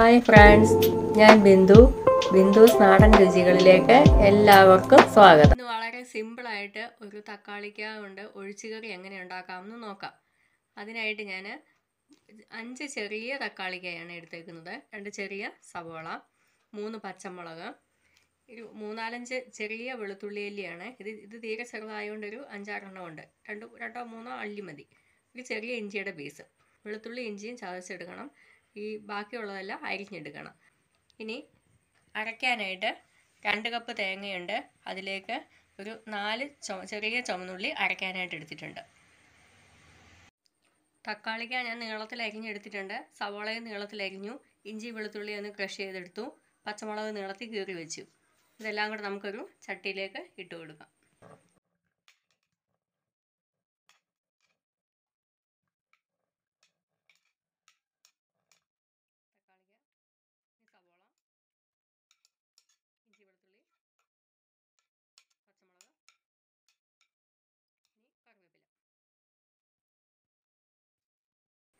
hi friends ഞാൻ ബിന്ദു ബിന്ദുസ് നാടൻ രുചികളിലേക്ക് എല്ലാവർക്കും സ്വാഗതം ഇന്ന് വളരെ സിമ്പിളായിട്ട് ഒരു തക്കാളിക്ക കൊണ്ട് ഒഴിച്ചുകറി എങ്ങനെ ഉണ്ടാക്കാമെന്ന് നോക്കാം അതിനായിട്ട് ഞാൻ അഞ്ച് ചെറിയ തക്കാളിക്കയാണ് എടുത്തേക്കുന്നത് രണ്ട് ചെറിയ സവോള മൂന്ന് പച്ചമുളക് ഒരു മൂന്നാലഞ്ച് ചെറിയ വെളുത്തുള്ളി അല്ലിയാണ് ഇത് ഇത് തീരെ ചെറുതായതുകൊണ്ട് ഒരു അഞ്ചാറെണ്ണം ഉണ്ട് രണ്ട് രണ്ടോ മൂന്നോ അള്ളി മതി ഒരു ചെറിയ ഇഞ്ചിയുടെ പീസ് വെളുത്തുള്ളി ഇഞ്ചിയും ചതച്ചെടുക്കണം ഈ ബാക്കിയുള്ളതെല്ലാം അരിഞ്ഞെടുക്കണം ഇനി അരയ്ക്കാനായിട്ട് രണ്ട് കപ്പ് തേങ്ങയുണ്ട് അതിലേക്ക് ഒരു നാല് ചെറിയ ചുമന്നുള്ളി അരയ്ക്കാനായിട്ട് എടുത്തിട്ടുണ്ട് തക്കാളിക്ക ഞാൻ നീളത്തിൽ അരിഞ്ഞെടുത്തിട്ടുണ്ട് സവാളയും നീളത്തിൽ അരിഞ്ഞു ഇഞ്ചി വെളുത്തുള്ളി ഒന്ന് ക്രഷ് ചെയ്തെടുത്തു പച്ചമുളക് നീളത്തിൽ കീറി വെച്ചു ഇതെല്ലാം കൂടെ നമുക്കൊരു ചട്ടിയിലേക്ക് ഇട്ട് കൊടുക്കാം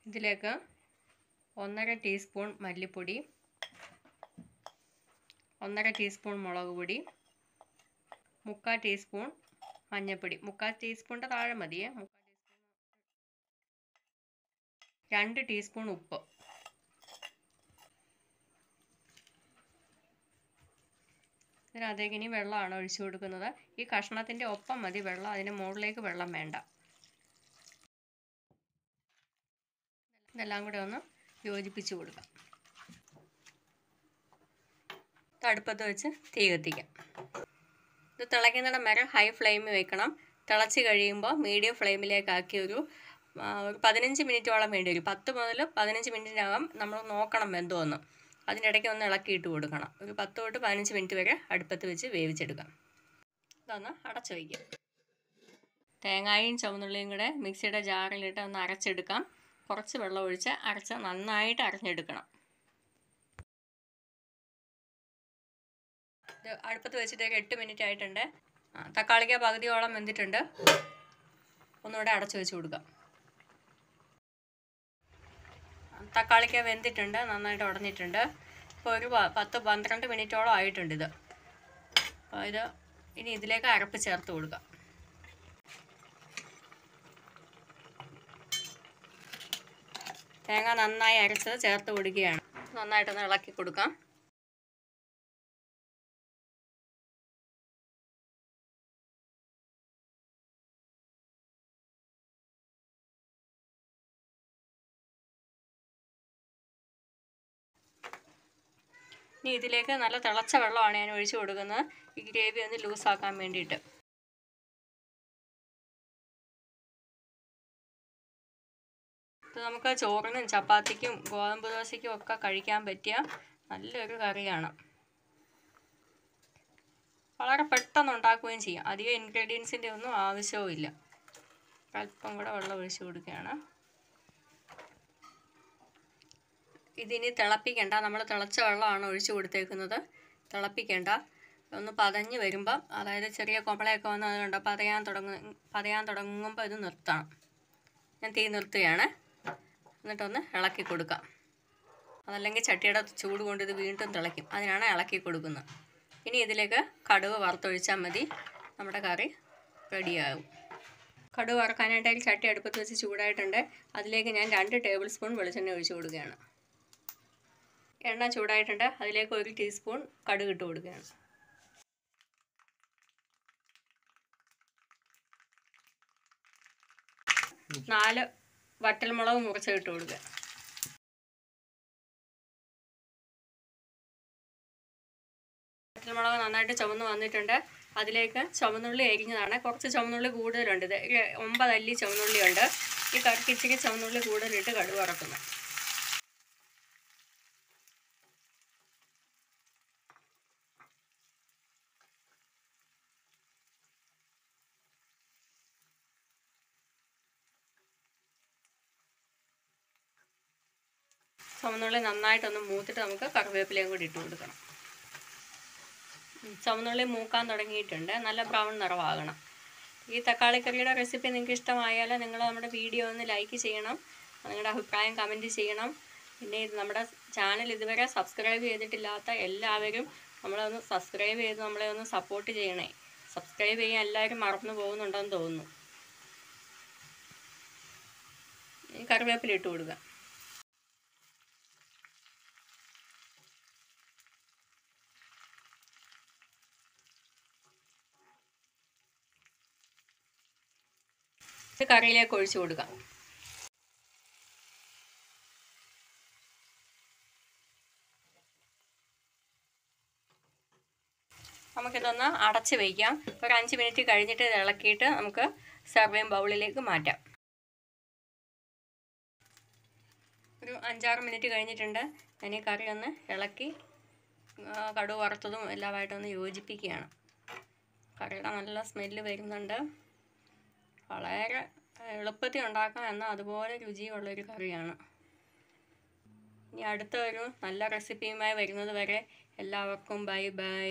ഇതിലേക്ക് ഒന്നര ടീസ്പൂൺ മല്ലിപ്പൊടി ഒന്നര ടീസ്പൂൺ മുളക് പൊടി മുക്കാൽ ടീസ്പൂൺ മഞ്ഞൾപ്പൊടി മുക്കാൽ ടീസ്പൂണിൻ്റെ താഴെ മതിയേ മുക്കാൽ ടീസ്പൂൺ രണ്ട് ടീസ്പൂൺ ഉപ്പ് ഇതിനകത്തേക്ക് ഇനി വെള്ളമാണ് ഒഴിച്ചു കൊടുക്കുന്നത് ഈ കഷ്ണത്തിൻ്റെ ഒപ്പം മതി വെള്ളം അതിന് മുകളിലേക്ക് വെള്ളം വേണ്ട ഇതെല്ലാം കൂടെ ഒന്ന് യോജിപ്പിച്ച് കൊടുക്കാം തടുപ്പത്ത് വെച്ച് തീ കത്തിക്കാം ഇത് തിളയ്ക്കുന്നിടം വരെ ഹൈ ഫ്ലെയിമിൽ വെക്കണം തിളച്ച് കഴിയുമ്പോൾ മീഡിയം ഫ്ലെയിമിലേക്കാക്കി ഒരു ഒരു പതിനഞ്ച് മിനിറ്റോളം വേണ്ടി വരും പത്ത് മുതൽ പതിനഞ്ച് മിനിറ്റിനകം നമ്മൾ നോക്കണം വെന്തോന്ന് അതിനിടയ്ക്ക് ഒന്ന് ഇളക്കിയിട്ട് കൊടുക്കണം ഒരു പത്ത് തൊട്ട് പതിനഞ്ച് മിനിറ്റ് വരെ അടുപ്പത്ത് വെച്ച് വേവിച്ചെടുക്കാം ഇതൊന്ന് അടച്ചു വയ്ക്കാം തേങ്ങായും ചുവന്നുള്ളിയും കൂടെ മിക്സിയുടെ ജാറിലിട്ട് ഒന്ന് അരച്ചെടുക്കാം കുറച്ച് വെള്ളം ഒഴിച്ച് അരച്ച് നന്നായിട്ട് അരഞ്ഞെടുക്കണം ഇത് അടുപ്പത്ത് വെച്ചിട്ടേക്ക് എട്ട് മിനിറ്റ് ആയിട്ടുണ്ട് തക്കാളിക്ക് പകുതിയോളം വെന്തിട്ടുണ്ട് ഒന്നുകൂടെ അടച്ചു വെച്ച് കൊടുക്കാം തക്കാളിക്ക വെന്തിട്ടുണ്ട് നന്നായിട്ട് ഉടഞ്ഞിട്ടുണ്ട് ഇപ്പോൾ ഒരു പത്ത് പന്ത്രണ്ട് മിനിറ്റോളം ആയിട്ടുണ്ട് ഇത് അപ്പോൾ ഇത് ഇനി ഇതിലേക്ക് അരപ്പ് ചേർത്ത് കൊടുക്കാം തേങ്ങ നന്നായി അരച്ചത് ചേർത്ത് കൊടുക്കുകയാണ് നന്നായിട്ടൊന്ന് ഇളക്കി കൊടുക്കാം ഇനി ഇതിലേക്ക് നല്ല തിളച്ച വെള്ളമാണ് ഞാൻ ഒഴിച്ചു കൊടുക്കുന്നത് ഈ ഗ്രേവി ഒന്ന് ലൂസാക്കാൻ വേണ്ടിയിട്ട് ഇത് നമുക്ക് ചോറിനും ചപ്പാത്തിക്കും ഗോതമ്പ് ദോശയ്ക്കും ഒക്കെ കഴിക്കാൻ പറ്റിയ നല്ലൊരു കറിയാണ് വളരെ പെട്ടെന്ന് ഉണ്ടാക്കുകയും ചെയ്യാം അധികം ഇൻഗ്രീഡിയൻസിൻ്റെ ഒന്നും ഇല്ല അല്പം കൂടെ വെള്ളം ഒഴിച്ചു കൊടുക്കുകയാണ് ഇതിനി തിളപ്പിക്കേണ്ട നമ്മൾ തിളച്ച വെള്ളമാണ് ഒഴിച്ചു കൊടുത്തേക്കുന്നത് തിളപ്പിക്കേണ്ട ഒന്ന് പതഞ്ഞ് വരുമ്പം അതായത് ചെറിയ കൊമ്പളയൊക്കെ വന്നതുകൊണ്ട് പതയാൻ തുടങ്ങ പതയാൻ തുടങ്ങുമ്പോൾ ഇത് നിർത്തണം ഞാൻ തീ നിർത്തുകയാണ് എന്നിട്ടൊന്ന് ഇളക്കി കൊടുക്കാം അതല്ലെങ്കിൽ ചട്ടിയുടെ ചൂട് കൊണ്ട് ഇത് വീണ്ടും തിളയ്ക്കും അതിനാണ് ഇളക്കി കൊടുക്കുന്നത് ഇനി ഇതിലേക്ക് കടുവ് വറുത്തൊഴിച്ചാൽ മതി നമ്മുടെ കറി റെഡിയാകും കടുവ് വറക്കാനായിട്ട് ചട്ടി അടുപ്പത്ത് വെച്ച് ചൂടായിട്ടുണ്ട് അതിലേക്ക് ഞാൻ രണ്ട് ടേബിൾ സ്പൂൺ വെളിച്ചെണ്ണ ഒഴിച്ചു കൊടുക്കുകയാണ് എണ്ണ ചൂടായിട്ടുണ്ട് അതിലേക്ക് ഒരു ടീസ്പൂൺ കടുക് ഇട്ട് കൊടുക്കുകയാണ് നാല് വട്ടൽമുളക് ഇട്ട് കൊടുക്കുക വട്ടൽമുളക് നന്നായിട്ട് ചുമന്ന് വന്നിട്ടുണ്ട് അതിലേക്ക് ചുമന്നുള്ളി അരിഞ്ഞതാണ് കുറച്ച് ചുമന്നുള്ളി കൂടുതലുണ്ട് ഇത് ഒമ്പത് അല്ലി ചുമന്നുള്ളിയുണ്ട് ഈ കറിക്ക് ഇച്ചിരി ചുമന്നുള്ളി കൂടുതലിട്ട് കടുവ് ഇറക്കുന്നത് ചുമന്നുള്ളി നന്നായിട്ടൊന്ന് മൂത്തിട്ട് നമുക്ക് കറിവേപ്പിലയും കൂടി ഇട്ട് കൊടുക്കണം ചുമന്നുള്ളി മൂക്കാൻ തുടങ്ങിയിട്ടുണ്ട് നല്ല ബ്രൗൺ നിറവാകണം ഈ തക്കാളിക്കറിയുടെ റെസിപ്പി നിങ്ങൾക്ക് ഇഷ്ടമായാൽ നിങ്ങൾ നമ്മുടെ വീഡിയോ ഒന്ന് ലൈക്ക് ചെയ്യണം നിങ്ങളുടെ അഭിപ്രായം കമൻറ്റ് ചെയ്യണം പിന്നെ ഇത് നമ്മുടെ ചാനൽ ഇതുവരെ സബ്സ്ക്രൈബ് ചെയ്തിട്ടില്ലാത്ത എല്ലാവരും നമ്മളെ ഒന്ന് സബ്സ്ക്രൈബ് ചെയ്ത് നമ്മളെ ഒന്ന് സപ്പോർട്ട് ചെയ്യണേ സബ്സ്ക്രൈബ് ചെയ്യാൻ എല്ലാവരും മറന്നു പോകുന്നുണ്ടെന്ന് തോന്നുന്നു കറിവേപ്പില ഇട്ട് കൊടുക്കുക ഇത് കറിയിലേക്ക് ഒഴിച്ചു കൊടുക്കാം നമുക്കിതൊന്ന് അടച്ച് വയ്ക്കാം ഒരു അഞ്ച് മിനിറ്റ് കഴിഞ്ഞിട്ട് ഇളക്കിയിട്ട് നമുക്ക് സർവേം ബൗളിലേക്ക് മാറ്റാം ഒരു അഞ്ചാറ് മിനിറ്റ് കഴിഞ്ഞിട്ടുണ്ട് ഞാൻ ഈ കറി ഒന്ന് ഇളക്കി കടുവറുത്തതും എല്ലാമായിട്ടൊന്ന് യോജിപ്പിക്കുകയാണ് കറിയുടെ നല്ല സ്മെല്ല് വരുന്നുണ്ട് വളരെ എളുപ്പത്തിൽ ഉണ്ടാക്കാം എന്നാൽ അതുപോലെ രുചിയുള്ളൊരു കറിയാണ് ഇനി അടുത്ത ഒരു നല്ല റെസിപ്പിയുമായി വരുന്നത് വരെ എല്ലാവർക്കും ബൈ ബൈ